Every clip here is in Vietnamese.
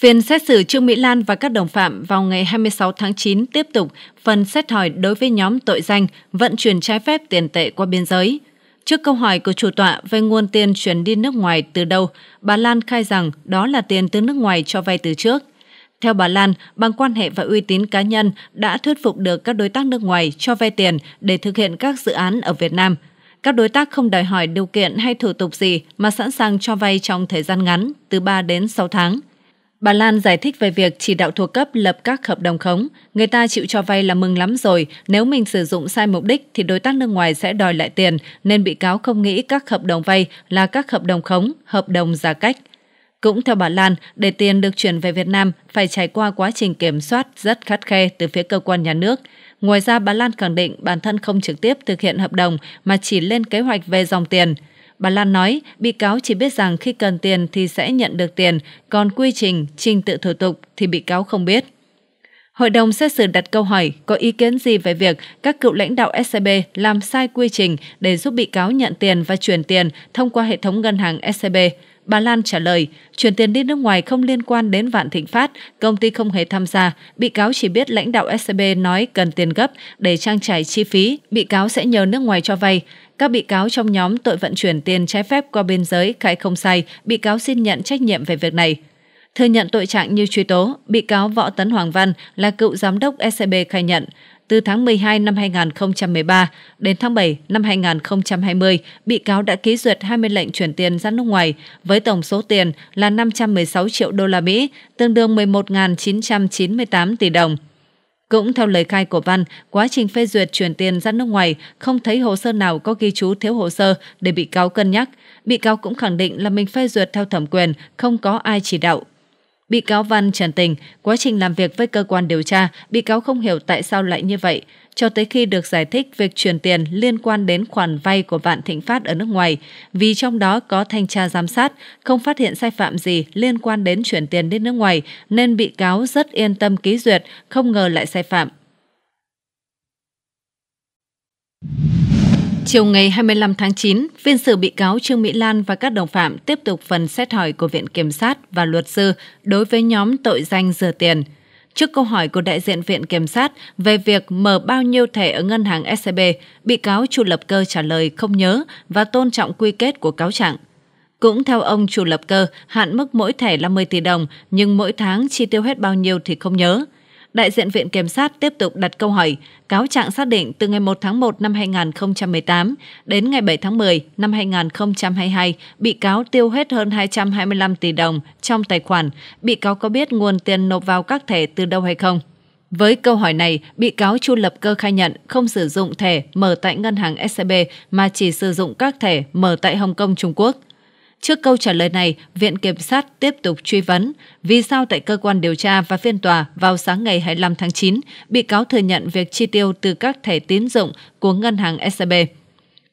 Phiên xét xử Trương Mỹ Lan và các đồng phạm vào ngày 26 tháng 9 tiếp tục phần xét hỏi đối với nhóm tội danh vận chuyển trái phép tiền tệ qua biên giới. Trước câu hỏi của chủ tọa về nguồn tiền chuyển đi nước ngoài từ đâu, bà Lan khai rằng đó là tiền từ nước ngoài cho vay từ trước. Theo bà Lan, bằng quan hệ và uy tín cá nhân đã thuyết phục được các đối tác nước ngoài cho vay tiền để thực hiện các dự án ở Việt Nam. Các đối tác không đòi hỏi điều kiện hay thủ tục gì mà sẵn sàng cho vay trong thời gian ngắn, từ 3 đến 6 tháng – Bà Lan giải thích về việc chỉ đạo thuộc cấp lập các hợp đồng khống, người ta chịu cho vay là mừng lắm rồi, nếu mình sử dụng sai mục đích thì đối tác nước ngoài sẽ đòi lại tiền, nên bị cáo không nghĩ các hợp đồng vay là các hợp đồng khống, hợp đồng giả cách. Cũng theo bà Lan, để tiền được chuyển về Việt Nam phải trải qua quá trình kiểm soát rất khắt khe từ phía cơ quan nhà nước. Ngoài ra, bà Lan khẳng định bản thân không trực tiếp thực hiện hợp đồng mà chỉ lên kế hoạch về dòng tiền – Bà Lan nói bị cáo chỉ biết rằng khi cần tiền thì sẽ nhận được tiền, còn quy trình, trình tự thủ tục thì bị cáo không biết. Hội đồng xét xử đặt câu hỏi có ý kiến gì về việc các cựu lãnh đạo SCB e làm sai quy trình để giúp bị cáo nhận tiền và chuyển tiền thông qua hệ thống ngân hàng SCB. E Bà Lan trả lời, chuyển tiền đi nước ngoài không liên quan đến Vạn Thịnh Phát, công ty không hề tham gia, bị cáo chỉ biết lãnh đạo SCB nói cần tiền gấp để trang trải chi phí, bị cáo sẽ nhờ nước ngoài cho vay. Các bị cáo trong nhóm tội vận chuyển tiền trái phép qua biên giới khai không sai, bị cáo xin nhận trách nhiệm về việc này. Thừa nhận tội trạng như truy tố, bị cáo Võ Tấn Hoàng Văn là cựu giám đốc SCB khai nhận, từ tháng 12 năm 2013 đến tháng 7 năm 2020, bị cáo đã ký duyệt 20 lệnh chuyển tiền ra nước ngoài với tổng số tiền là 516 triệu đô la Mỹ, tương đương 11.998 tỷ đồng. Cũng theo lời khai của Văn, quá trình phê duyệt chuyển tiền ra nước ngoài không thấy hồ sơ nào có ghi chú thiếu hồ sơ để bị cáo cân nhắc. Bị cáo cũng khẳng định là mình phê duyệt theo thẩm quyền, không có ai chỉ đạo. Bị cáo Văn trần tình, quá trình làm việc với cơ quan điều tra, bị cáo không hiểu tại sao lại như vậy. Cho tới khi được giải thích việc chuyển tiền liên quan đến khoản vay của Vạn Thịnh Phát ở nước ngoài, vì trong đó có thanh tra giám sát, không phát hiện sai phạm gì liên quan đến chuyển tiền đến nước ngoài, nên bị cáo rất yên tâm ký duyệt, không ngờ lại sai phạm. Chiều ngày 25 tháng 9, phiên xử bị cáo Trương Mỹ Lan và các đồng phạm tiếp tục phần xét hỏi của Viện Kiểm sát và luật sư đối với nhóm tội danh rửa tiền. Trước câu hỏi của đại diện Viện Kiểm sát về việc mở bao nhiêu thẻ ở ngân hàng SCB, e bị cáo chủ Lập Cơ trả lời không nhớ và tôn trọng quy kết của cáo trạng. Cũng theo ông chủ Lập Cơ, hạn mức mỗi thẻ là 10 tỷ đồng, nhưng mỗi tháng chi tiêu hết bao nhiêu thì không nhớ – đại diện Viện Kiểm sát tiếp tục đặt câu hỏi, cáo trạng xác định từ ngày 1 tháng 1 năm 2018 đến ngày 7 tháng 10 năm 2022, bị cáo tiêu hết hơn 225 tỷ đồng trong tài khoản, bị cáo có biết nguồn tiền nộp vào các thẻ từ đâu hay không? Với câu hỏi này, bị cáo Chu Lập Cơ khai nhận không sử dụng thẻ mở tại ngân hàng SCB e mà chỉ sử dụng các thẻ mở tại Hồng Kông Trung Quốc. Trước câu trả lời này, Viện Kiểm sát tiếp tục truy vấn vì sao tại cơ quan điều tra và phiên tòa vào sáng ngày 25 tháng 9, bị cáo thừa nhận việc chi tiêu từ các thẻ tín dụng của ngân hàng SCB. E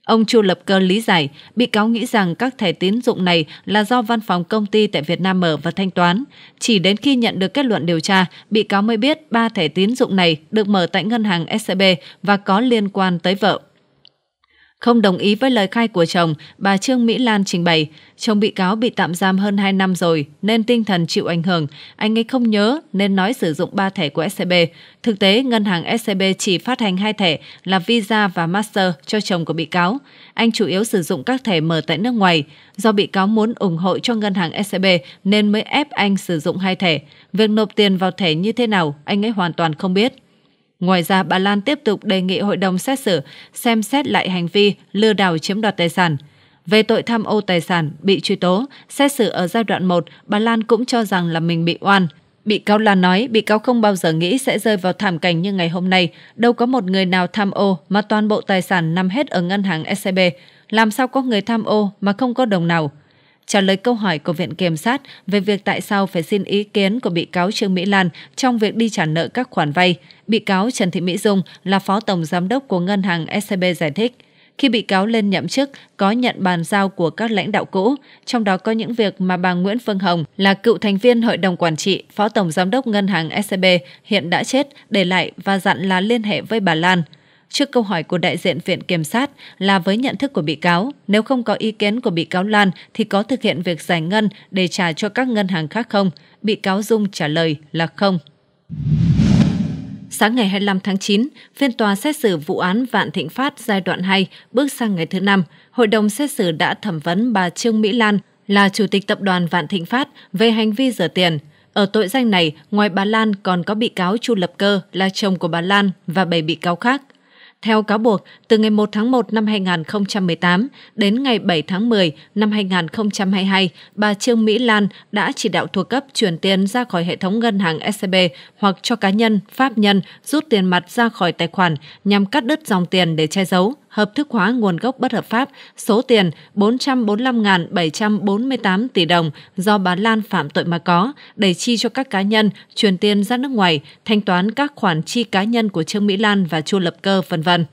Ông Chu Lập Cơ lý giải, bị cáo nghĩ rằng các thẻ tín dụng này là do văn phòng công ty tại Việt Nam mở và thanh toán. Chỉ đến khi nhận được kết luận điều tra, bị cáo mới biết ba thẻ tín dụng này được mở tại ngân hàng SCB e và có liên quan tới vợ. Không đồng ý với lời khai của chồng, bà Trương Mỹ Lan trình bày, chồng bị cáo bị tạm giam hơn 2 năm rồi nên tinh thần chịu ảnh hưởng, anh ấy không nhớ nên nói sử dụng 3 thẻ của SCB. Thực tế, ngân hàng SCB chỉ phát hành hai thẻ là Visa và Master cho chồng của bị cáo. Anh chủ yếu sử dụng các thẻ mở tại nước ngoài. Do bị cáo muốn ủng hộ cho ngân hàng SCB nên mới ép anh sử dụng hai thẻ. Việc nộp tiền vào thẻ như thế nào, anh ấy hoàn toàn không biết. Ngoài ra, bà Lan tiếp tục đề nghị hội đồng xét xử xem xét lại hành vi lừa đảo chiếm đoạt tài sản. Về tội tham ô tài sản bị truy tố, xét xử ở giai đoạn 1, bà Lan cũng cho rằng là mình bị oan. Bị cáo Lan nói, bị cáo không bao giờ nghĩ sẽ rơi vào thảm cảnh như ngày hôm nay. Đâu có một người nào tham ô mà toàn bộ tài sản nằm hết ở ngân hàng SCB. E Làm sao có người tham ô mà không có đồng nào? trả lời câu hỏi của Viện Kiểm sát về việc tại sao phải xin ý kiến của bị cáo Trương Mỹ Lan trong việc đi trả nợ các khoản vay. Bị cáo Trần Thị Mỹ Dung là phó tổng giám đốc của ngân hàng SCB giải thích. Khi bị cáo lên nhậm chức, có nhận bàn giao của các lãnh đạo cũ, trong đó có những việc mà bà Nguyễn Phương Hồng là cựu thành viên hội đồng quản trị, phó tổng giám đốc ngân hàng SCB hiện đã chết, để lại và dặn là liên hệ với bà Lan – trước câu hỏi của đại diện Viện Kiểm sát là với nhận thức của bị cáo, nếu không có ý kiến của bị cáo Lan thì có thực hiện việc giải ngân để trả cho các ngân hàng khác không? Bị cáo Dung trả lời là không. Sáng ngày 25 tháng 9, phiên tòa xét xử vụ án Vạn Thịnh Phát giai đoạn 2 bước sang ngày thứ năm hội đồng xét xử đã thẩm vấn bà Trương Mỹ Lan là chủ tịch tập đoàn Vạn Thịnh Phát về hành vi rửa tiền. Ở tội danh này, ngoài bà Lan còn có bị cáo Chu Lập Cơ là chồng của bà Lan và 7 bị cáo khác. Theo cáo buộc, từ ngày 1 tháng 1 năm 2018 đến ngày 7 tháng 10 năm 2022, bà Trương Mỹ Lan đã chỉ đạo thuộc cấp chuyển tiền ra khỏi hệ thống ngân hàng SCB e hoặc cho cá nhân, pháp nhân rút tiền mặt ra khỏi tài khoản nhằm cắt đứt dòng tiền để che giấu, hợp thức hóa nguồn gốc bất hợp pháp số tiền 445.748 tỷ đồng do bà Lan phạm tội mà có để chi cho các cá nhân, truyền tiền ra nước ngoài, thanh toán các khoản chi cá nhân của Trương Mỹ Lan và Chu Lập Cơ, vân vân.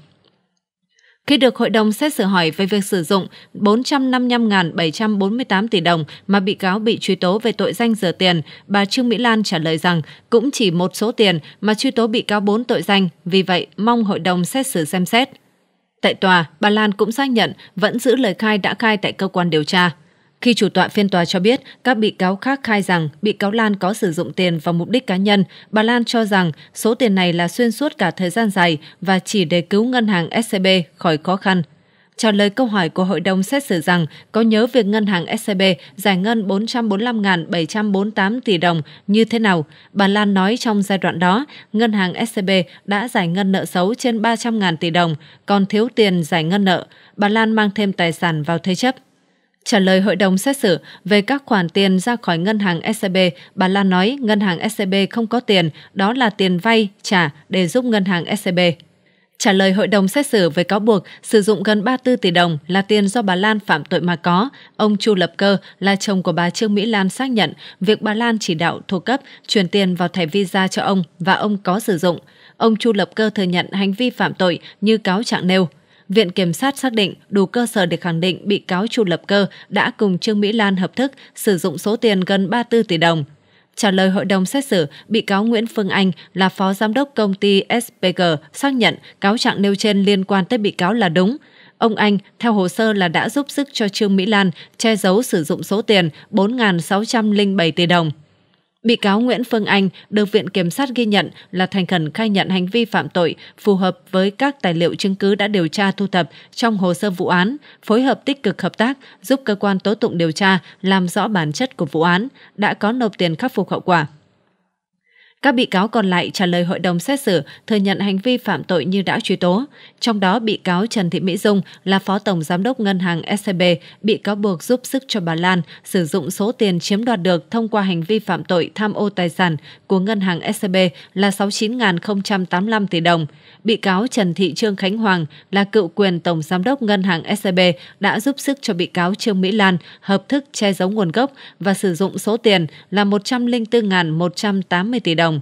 Khi được hội đồng xét xử hỏi về việc sử dụng 455.748 tỷ đồng mà bị cáo bị truy tố về tội danh rửa tiền, bà Trương Mỹ Lan trả lời rằng cũng chỉ một số tiền mà truy tố bị cáo bốn tội danh, vì vậy mong hội đồng xét xử xem xét. Tại tòa, bà Lan cũng xác nhận vẫn giữ lời khai đã khai tại cơ quan điều tra. Khi chủ tọa phiên tòa cho biết các bị cáo khác khai rằng bị cáo Lan có sử dụng tiền vào mục đích cá nhân, bà Lan cho rằng số tiền này là xuyên suốt cả thời gian dài và chỉ để cứu ngân hàng SCB khỏi khó khăn trả lời câu hỏi của hội đồng xét xử rằng có nhớ việc ngân hàng SCB e giải ngân 445.748 tỷ đồng như thế nào. Bà Lan nói trong giai đoạn đó, ngân hàng SCB e đã giải ngân nợ xấu trên 300.000 tỷ đồng, còn thiếu tiền giải ngân nợ. Bà Lan mang thêm tài sản vào thế chấp. Trả lời hội đồng xét xử về các khoản tiền ra khỏi ngân hàng SCB, e bà Lan nói ngân hàng SCB không có tiền, đó là tiền vay trả để giúp ngân hàng SCB trả lời hội đồng xét xử với cáo buộc sử dụng gần 34 tỷ đồng là tiền do bà Lan phạm tội mà có, ông Chu Lập Cơ là chồng của bà Trương Mỹ Lan xác nhận việc bà Lan chỉ đạo thuộc cấp chuyển tiền vào thẻ visa cho ông và ông có sử dụng. Ông Chu Lập Cơ thừa nhận hành vi phạm tội như cáo trạng nêu. Viện Kiểm sát xác định đủ cơ sở để khẳng định bị cáo Chu Lập Cơ đã cùng Trương Mỹ Lan hợp thức sử dụng số tiền gần 34 tỷ đồng Trả lời hội đồng xét xử, bị cáo Nguyễn Phương Anh là phó giám đốc công ty SPG xác nhận cáo trạng nêu trên liên quan tới bị cáo là đúng. Ông Anh, theo hồ sơ là đã giúp sức cho Trương Mỹ Lan che giấu sử dụng số tiền 4.607 tỷ đồng. Bị cáo Nguyễn Phương Anh được Viện Kiểm sát ghi nhận là thành khẩn khai nhận hành vi phạm tội phù hợp với các tài liệu chứng cứ đã điều tra thu thập trong hồ sơ vụ án, phối hợp tích cực hợp tác giúp cơ quan tố tụng điều tra làm rõ bản chất của vụ án, đã có nộp tiền khắc phục hậu quả. Các bị cáo còn lại trả lời hội đồng xét xử thừa nhận hành vi phạm tội như đã truy tố. Trong đó, bị cáo Trần Thị Mỹ Dung là Phó Tổng Giám đốc Ngân hàng SCB bị cáo buộc giúp sức cho bà Lan sử dụng số tiền chiếm đoạt được thông qua hành vi phạm tội tham ô tài sản của Ngân hàng SCB là 69.085 tỷ đồng. Bị cáo Trần Thị Trương Khánh Hoàng là cựu quyền Tổng Giám đốc Ngân hàng SCB đã giúp sức cho bị cáo Trương Mỹ Lan hợp thức che giấu nguồn gốc và sử dụng số tiền là 104.180 tỷ đồng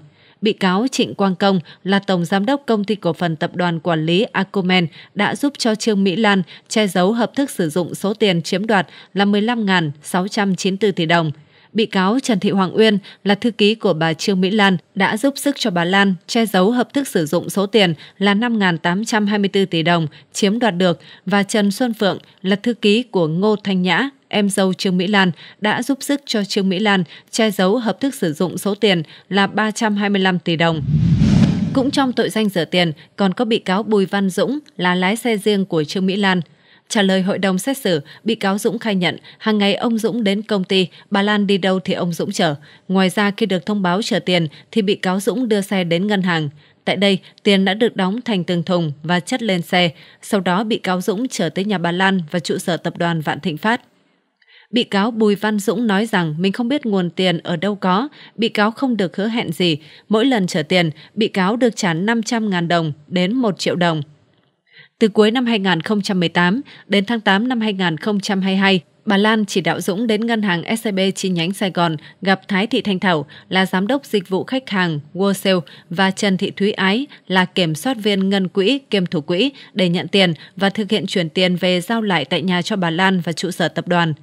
bị cáo Trịnh Quang Công là tổng giám đốc công ty cổ phần tập đoàn quản lý Acomen đã giúp cho Trương Mỹ Lan che giấu hợp thức sử dụng số tiền chiếm đoạt là 15.694 tỷ đồng bị cáo Trần Thị Hoàng Uyên là thư ký của bà Trương Mỹ Lan đã giúp sức cho bà Lan che giấu hợp thức sử dụng số tiền là 5.824 tỷ đồng chiếm đoạt được và Trần Xuân Phượng là thư ký của Ngô Thanh Nhã em dâu Trương Mỹ Lan, đã giúp sức cho Trương Mỹ Lan che giấu hợp thức sử dụng số tiền là 325 tỷ đồng. Cũng trong tội danh rửa tiền, còn có bị cáo Bùi Văn Dũng là lái xe riêng của Trương Mỹ Lan. Trả lời hội đồng xét xử, bị cáo Dũng khai nhận hàng ngày ông Dũng đến công ty, bà Lan đi đâu thì ông Dũng chở. Ngoài ra khi được thông báo trả tiền thì bị cáo Dũng đưa xe đến ngân hàng. Tại đây, tiền đã được đóng thành từng thùng và chất lên xe. Sau đó bị cáo Dũng trở tới nhà bà Lan và trụ sở tập đoàn Vạn Thịnh Phát. Bị cáo Bùi Văn Dũng nói rằng mình không biết nguồn tiền ở đâu có, bị cáo không được hứa hẹn gì. Mỗi lần trả tiền, bị cáo được trả 500.000 đồng đến 1 triệu đồng. Từ cuối năm 2018 đến tháng 8 năm 2022, bà Lan chỉ đạo Dũng đến ngân hàng SCB e chi nhánh Sài Gòn gặp Thái Thị Thanh Thảo là giám đốc dịch vụ khách hàng Worldcell và Trần Thị Thúy Ái là kiểm soát viên ngân quỹ kiêm thủ quỹ để nhận tiền và thực hiện chuyển tiền về giao lại tại nhà cho bà Lan và trụ sở tập đoàn.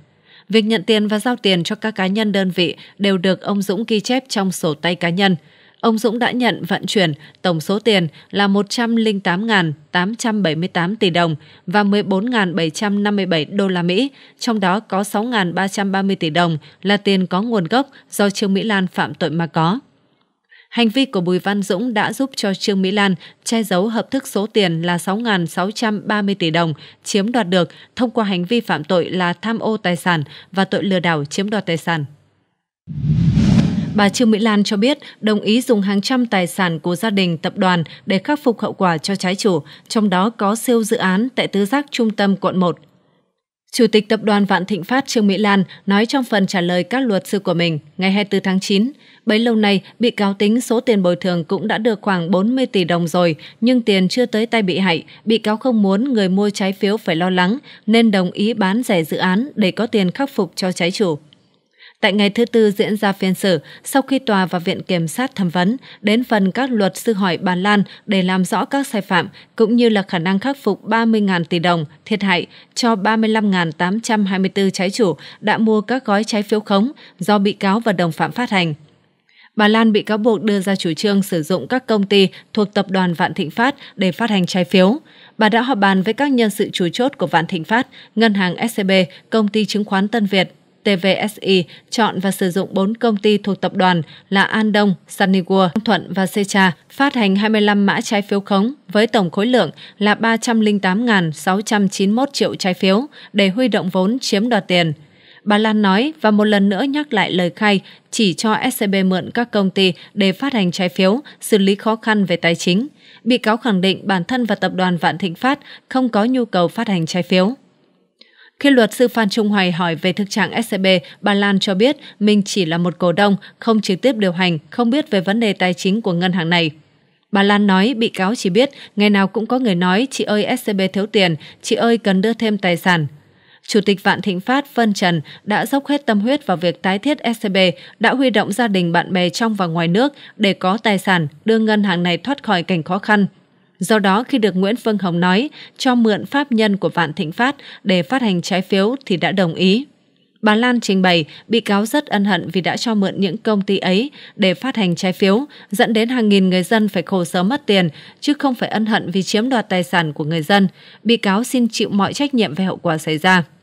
Việc nhận tiền và giao tiền cho các cá nhân đơn vị đều được ông Dũng ghi chép trong sổ tay cá nhân. Ông Dũng đã nhận vận chuyển tổng số tiền là 108.878 tỷ đồng và 14.757 đô la Mỹ, trong đó có 6.330 tỷ đồng là tiền có nguồn gốc do Trương Mỹ Lan phạm tội mà có. Hành vi của Bùi Văn Dũng đã giúp cho Trương Mỹ Lan che giấu hợp thức số tiền là 6.630 tỷ đồng chiếm đoạt được thông qua hành vi phạm tội là tham ô tài sản và tội lừa đảo chiếm đoạt tài sản. Bà Trương Mỹ Lan cho biết đồng ý dùng hàng trăm tài sản của gia đình tập đoàn để khắc phục hậu quả cho trái chủ, trong đó có siêu dự án tại Tứ Giác Trung tâm quận 1. Chủ tịch Tập đoàn Vạn Thịnh Phát Trương Mỹ Lan nói trong phần trả lời các luật sư của mình ngày 24 tháng 9, bấy lâu nay bị cáo tính số tiền bồi thường cũng đã được khoảng 40 tỷ đồng rồi, nhưng tiền chưa tới tay bị hại, bị cáo không muốn người mua trái phiếu phải lo lắng nên đồng ý bán rẻ dự án để có tiền khắc phục cho trái chủ. Tại ngày thứ tư diễn ra phiên xử, sau khi tòa và viện kiểm sát thẩm vấn, đến phần các luật sư hỏi bà Lan để làm rõ các sai phạm, cũng như là khả năng khắc phục 30.000 tỷ đồng thiệt hại cho 35.824 trái chủ đã mua các gói trái phiếu khống do bị cáo và đồng phạm phát hành. Bà Lan bị cáo buộc đưa ra chủ trương sử dụng các công ty thuộc tập đoàn Vạn Thịnh Phát để phát hành trái phiếu. Bà đã họp bàn với các nhân sự chủ chốt của Vạn Thịnh Phát, ngân hàng SCB, công ty chứng khoán Tân Việt TVSI chọn và sử dụng 4 công ty thuộc tập đoàn là An Đông, Sunnyworld, Thuận và Secha phát hành 25 mã trái phiếu khống với tổng khối lượng là 308.691 triệu trái phiếu để huy động vốn chiếm đoạt tiền. Bà Lan nói và một lần nữa nhắc lại lời khai chỉ cho SCB mượn các công ty để phát hành trái phiếu, xử lý khó khăn về tài chính. Bị cáo khẳng định bản thân và tập đoàn Vạn Thịnh Phát không có nhu cầu phát hành trái phiếu. Khi luật sư Phan Trung Hoài hỏi về thực trạng SCB, e bà Lan cho biết mình chỉ là một cổ đông, không trực tiếp điều hành, không biết về vấn đề tài chính của ngân hàng này. Bà Lan nói bị cáo chỉ biết ngày nào cũng có người nói chị ơi SCB e thiếu tiền, chị ơi cần đưa thêm tài sản. Chủ tịch Vạn Thịnh Phát Phân Trần đã dốc hết tâm huyết vào việc tái thiết SCB, e đã huy động gia đình bạn bè trong và ngoài nước để có tài sản đưa ngân hàng này thoát khỏi cảnh khó khăn – Do đó, khi được Nguyễn Phương Hồng nói cho mượn pháp nhân của Vạn Thịnh Phát để phát hành trái phiếu thì đã đồng ý. Bà Lan trình bày bị cáo rất ân hận vì đã cho mượn những công ty ấy để phát hành trái phiếu, dẫn đến hàng nghìn người dân phải khổ sở mất tiền, chứ không phải ân hận vì chiếm đoạt tài sản của người dân. Bị cáo xin chịu mọi trách nhiệm về hậu quả xảy ra.